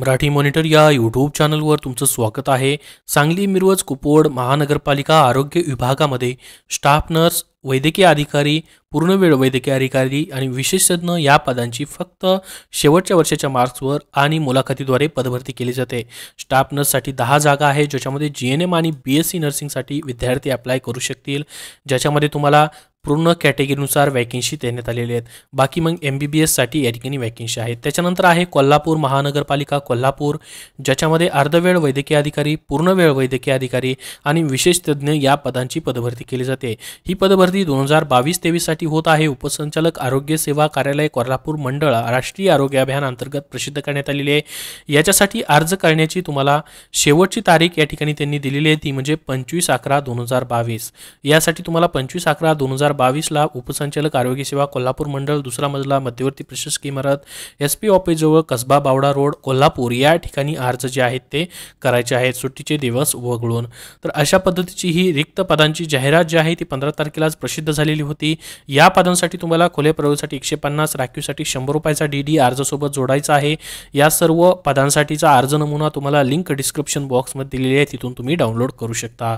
Marathi monitor या YouTube चॅनलवर तुमचं स्वागत आहे सांगली मिरवज कुपवड महानगरपालिका आरोग्य विभागामध्ये स्टाफ नर्स वैद्यकीय अधिकारी पूर्णवेळ वैद्यकीय अधिकारी आणि विशेषज्ञ या पदांची फक्त शेवटच्या वर्षाच्या मार्क्सवर आणि मुलाखतीद्वारे पदभरती केली जाते स्टाफ नर्ससाठी दहा जागा आहे ज्याच्यामध्ये जी एन एम आणि बी एस सी नर्सिंगसाठी विद्यार्थी अप्लाय करू शकतील ज्याच्यामध्ये तुम्हाला पूर्ण कॅटेगरीनुसार वॅकन्सी देण्यात आलेली आहेत बाकी मग एम बी बी एससाठी या ठिकाणी वॅकन्सी आहेत त्याच्यानंतर आहे कोल्हापूर महानगरपालिका कोल्हापूर ज्याच्यामध्ये अर्धवेळ वैद्यकीय अधिकारी पूर्णवेळ वैद्यकीय अधिकारी आणि विशेष तज्ज्ञ या पदांची पदभरती केली जाते ही पदभरती दोन हजार बावीस तेवीससाठी होत आहे उपसंचालक आरोग्य सेवा कार्यालय कोल्हापूर मंडळ राष्ट्रीय आरोग्य अभियान अंतर्गत प्रसिद्ध करण्यात आलेली आहे याच्यासाठी अर्ज करण्याची तुम्हाला शेवटची तारीख या ठिकाणी त्यांनी दिलेली आहे ती म्हणजे पंचवीस अकरा दोन हजार बावीस यासाठी तुम्हाला पंचवीस अकरा दोन हजार हजार बावीसला उपसंचालक आरोग्य सेवा कोल्हापूर मंडळ दुसरा मजला मध्यवर्ती प्रशासकीय इमारत एस पी जवळ कसबा बावडा रोड कोल्हापूर या ठिकाणी अर्ज जे आहेत ते करायचे आहेत सुट्टीचे दिवस वगळून तर अशा पद्धतीची ही रिक्त पदांची जाहिरात जी आहे ती पंधरा तारखेलाच प्रसिद्ध झालेली होती या पदांसाठी तुम्हाला खुले प्रवेशसाठी एकशे पन्नास राखीवसाठी शंभर रुपयाचा डी डी अर्जसोबत जोडायचा आहे या सर्व पदांसाठीचा अर्ज नमुना तुम्हाला लिंक डिस्क्रिप्शन बॉक्समध्ये दिलेली आहे तिथून तुम्ही डाउनलोड करू शकता